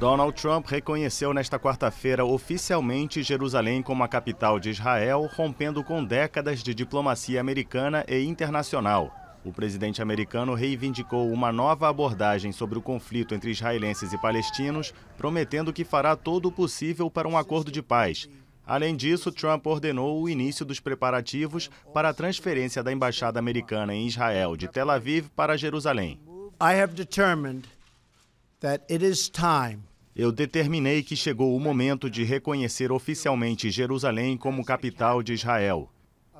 Donald Trump reconheceu nesta quarta-feira oficialmente Jerusalém como a capital de Israel, rompendo com décadas de diplomacia americana e internacional. O presidente americano reivindicou uma nova abordagem sobre o conflito entre israelenses e palestinos, prometendo que fará todo o possível para um acordo de paz. Além disso, Trump ordenou o início dos preparativos para a transferência da embaixada americana em Israel de Tel Aviv para Jerusalém. I have determined that it is time eu determinei que chegou o momento de reconhecer oficialmente Jerusalém como capital de Israel.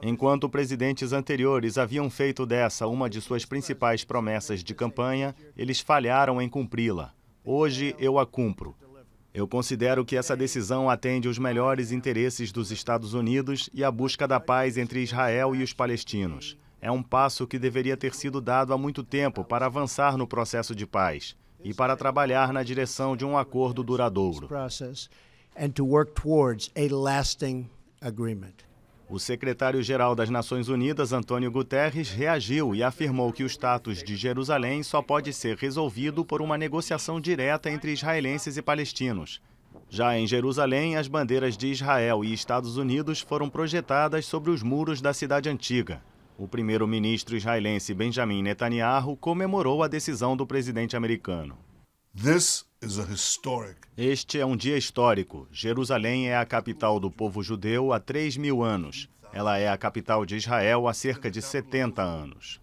Enquanto presidentes anteriores haviam feito dessa uma de suas principais promessas de campanha, eles falharam em cumpri-la. Hoje eu a cumpro. Eu considero que essa decisão atende os melhores interesses dos Estados Unidos e a busca da paz entre Israel e os palestinos. É um passo que deveria ter sido dado há muito tempo para avançar no processo de paz e para trabalhar na direção de um acordo duradouro. O secretário-geral das Nações Unidas, Antônio Guterres, reagiu e afirmou que o status de Jerusalém só pode ser resolvido por uma negociação direta entre israelenses e palestinos. Já em Jerusalém, as bandeiras de Israel e Estados Unidos foram projetadas sobre os muros da cidade antiga. O primeiro-ministro israelense Benjamin Netanyahu comemorou a decisão do presidente americano. Este é um dia histórico. Jerusalém é a capital do povo judeu há 3 mil anos. Ela é a capital de Israel há cerca de 70 anos.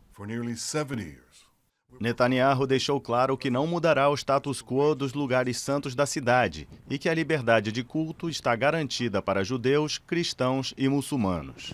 Netanyahu deixou claro que não mudará o status quo dos lugares santos da cidade e que a liberdade de culto está garantida para judeus, cristãos e muçulmanos.